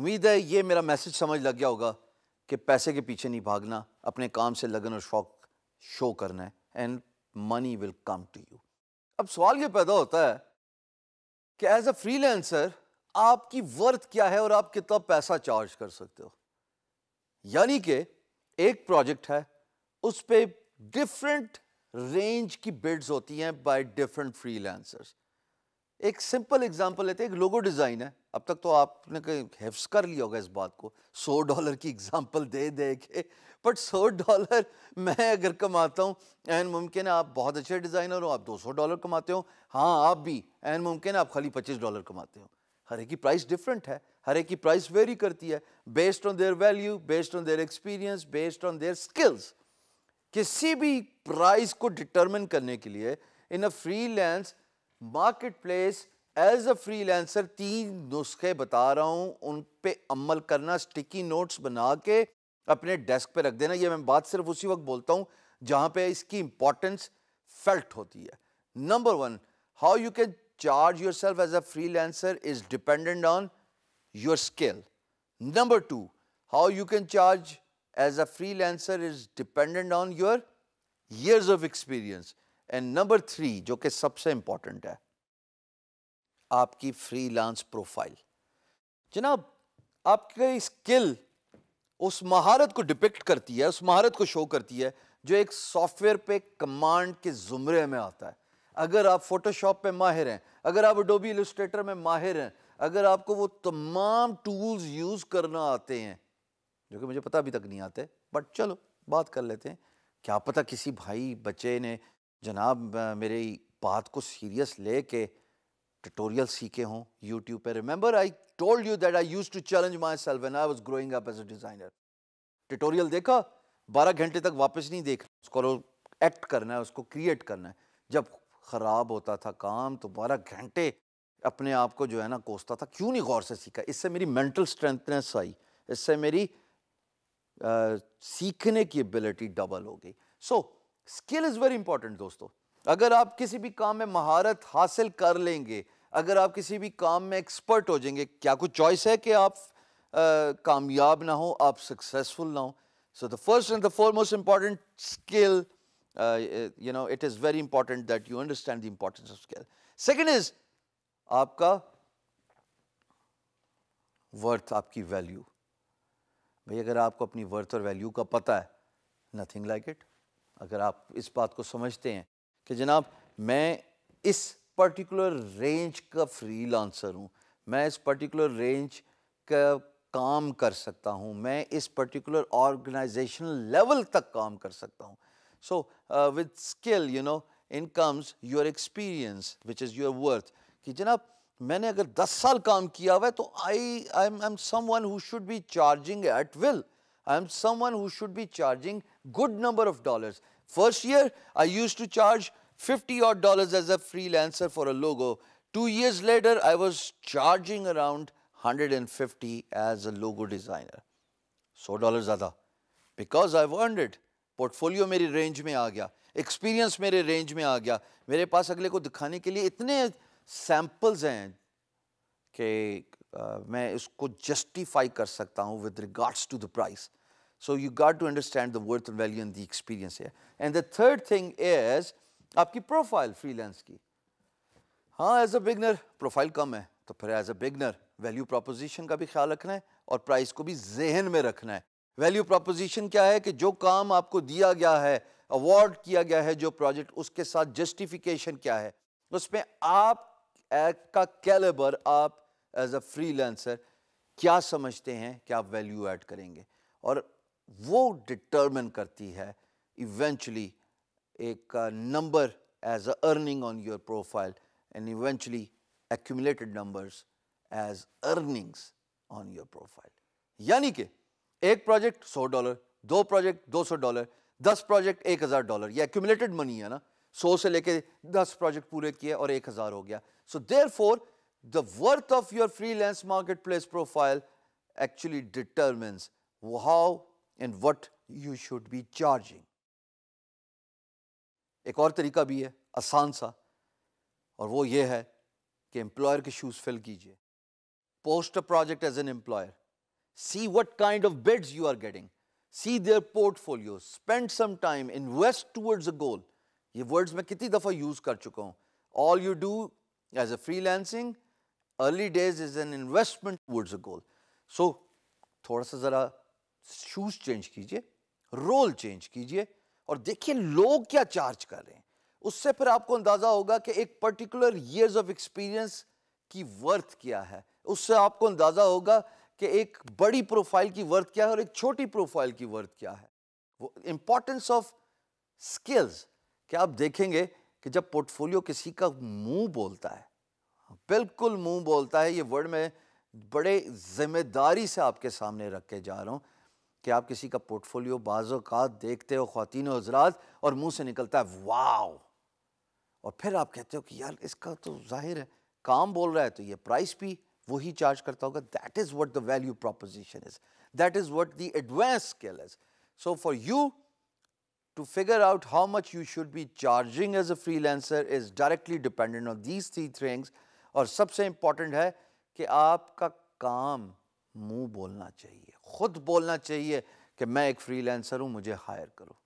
उम्मीद है ये मेरा मैसेज समझ लग गया होगा कि पैसे के पीछे नहीं भागना अपने काम से लगन और शौक शो करना है and money will come to you अब सवाल ये पैदा होता है कि एज अ फ्रीलांसर आपकी वर्थ क्या है और आप कितना पैसा चार्ज कर सकते हो यानी कि एक प्रोजेक्ट है उस पर डिफरेंट रेंज की बिड्स होती हैं बाय डिफरेंट फ्रीलांसर्स एक सिंपल एग्जांपल लेते हैं एक लोगो डिज़ाइन है अब तक तो आपने कहीं हेफ्स कर लिया होगा इस बात को सौ डॉलर की एग्जांपल दे दे के बट सौ डॉलर मैं अगर कमाता हूँ एन मुमकिन है आप बहुत अच्छे डिज़ाइनर हो आप दो सौ डॉलर कमाते हो हाँ आप भी एन मुमकिन है आप खाली पच्चीस डॉलर कमाते हो हर एक की प्राइस डिफरेंट है हर एक की प्राइस वेरी करती है based on their value based on their experience based on their skills किसी भी प्राइस को डिटर्मिन करने के लिए in a freelance market place as a freelancer तीन नुस्खे बता रहा हूँ उन पे अमल करना स्टिकी नोट्स बना के अपने डेस्क पे रख देना ये मैं बात सिर्फ उसी वक्त बोलता हूँ जहाँ पे इसकी इम्पोर्टेंस फेल्ट होती है number one how you can charge yourself as a freelancer is dependent on your skill number two how you can charge as a freelancer is dependent on your years of experience and number three जो कि सबसे important है आपकी freelance profile जनाब आपकी skill उस महारत को डिपिक्ट करती है उस महारत को शो करती है जो एक सॉफ्टवेयर पे कमांड के ज़ुमरे में आता है अगर आप फोटोशॉप पे माहिर हैं अगर आप डोबी इलस्ट्रेटर में माहिर हैं अगर आपको वो तमाम टूल्स यूज़ करना आते हैं जो कि मुझे पता अभी तक नहीं आते बट चलो बात कर लेते हैं क्या पता किसी भाई बच्चे ने जनाब मेरी बात को सीरियस ले के ट्यूटोरियल सीखे हों यूट्यूब पे remember I told you that I use to challenge myself and I was growing up as a designer tutorial देखा बारह घंटे तक वापस नहीं देख उसको एक्ट करना है उसको क्रिएट करना है जब ख़राब होता था काम तो बारह घंटे अपने आप को जो है ना कोसता था क्यों नहीं गौर से सीखा इससे मेरी मेंटल स्ट्रेंथनेस आई इससे मेरी आ, सीखने की एबिलिटी डबल हो गई so so, skill is very important दोस्तों अगर आप किसी भी काम में महारत हासिल कर लेंगे अगर आप किसी भी काम में एक्सपर्ट हो जाएंगे क्या कुछ चॉइस है कि आप कामयाब ना हो आप सक्सेसफुल ना हो so the first and the foremost important skill you know it is very important that you understand the importance of skill second is आपका वर्थ आपकी वैल्यू भाई अगर आपको अपनी वर्थ और वैल्यू का पता है नथिंग लाइक इट अगर आप इस बात को समझते हैं कि जनाब मैं इस पर्टिकुलर रेंज का फ्री लांसर हूँ मैं इस पर्टिकुलर रेंज का काम कर सकता हूँ मैं इस पर्टिकुलर ऑर्गेनाइजेशन लेवल तक काम कर सकता हूँ so with skill you know in comes your experience which is your worth कि जनाब मैंने अगर 10 साल काम किया हुआ है तो I I am someone who should be charging at will I am someone who should be charging good number of dollars. First year, I used to charge 50 odd dollars as a freelancer for a logo. Two years later, I was charging around 150 as a logo designer. So dollars ज़्यादा. Because I've earned it. Portfolio, मेरी range me गया Experience, मेरे range me गया मेरे pass agle ko dikhane ke liye, itne samples हैं कि Uh, मैं इसको जस्टिफाई कर सकता हूँ with regards to the price so you got to understand the worth and value and the experience है and the third thing is आपकी profile freelance की हाँ एज अ बिगनर प्रोफाइल कम है तो फिर as a beginner value proposition का भी ख्याल रखना है और प्राइस को भी जहन में रखना है वैल्यू प्रोपोजिशन क्या है कि जो काम आपको दिया गया है अवार्ड किया गया है जो प्रोजेक्ट उसके साथ जस्टिफिकेशन क्या है उसमें आप uh, का कैलेबर आप एज अ फ्री लेंसर क्या समझते हैं क्या आप वैल्यू ऐड करेंगे और वो डिटर्मिन करती है इवेंचुअली एक number as a earning on your profile and eventually accumulated numbers as earnings on your profile यानी कि एक प्रोजेक्ट सौ डॉलर दो प्रोजेक्ट दो सौ डॉलर दस प्रोजेक्ट एक हज़ार डॉलर ये एक्यूमलेटेड मनी है ना सौ से लेके दस प्रोजेक्ट पूरे किए और एक हज़ार हो गया so therefore the worth of your freelance marketplace profile actually determines how and what you should be charging. एक और तरीका भी है आसान सा और वो ये है कि एम्प्लॉयर के शूज़ फिल कीजिए post a project as an employer see what kind of bids you are getting see their portfolio spend some time invest towards a goal ये वर्ड्स मैं कितनी दफ़ा यूज़ कर चुका हूँ all you do as a freelancing early days is an investment towards a goal so थोड़ा सा ज़रा शूज़ चेंज कीजिए रोल चेंज कीजिए और देखिए लोग क्या चार्ज कर रहे हैं उससे फिर आपको अंदाज़ा होगा कि एक पर्टिकुलर ईयर्स ऑफ एक्सपीरियंस की वर्थ क्या है उससे आपको अंदाज़ा होगा कि एक बड़ी प्रोफाइल की वर्थ क्या है और एक छोटी प्रोफाइल की वर्थ क्या है वो इंपॉर्टेंस ऑफ स्किल्स क्या आप देखेंगे कि जब पोर्टफोलियो किसी का मुंह बोलता है बिल्कुल मुंह बोलता है ये वर्ड मैं बड़े ज़िम्मेदारी से आपके सामने रख के जा रहा हूँ कि आप किसी का पोर्टफोलियो बाज़ात देखते हो ख़वान हजरात और मुंह से निकलता है वाओ और फिर आप कहते हो कि यार इसका तो जाहिर है काम बोल रहा है तो ये प्राइस भी वही चार्ज करता होगा that is what the value proposition is that is what the advance is so for you figure out how much you should be charging as a freelancer is directly dependent on these three things और सबसे important है कि आपका काम मुंह बोलना चाहिए खुद बोलना चाहिए कि मैं एक फ्रीलांसर हूं मुझे हायर करो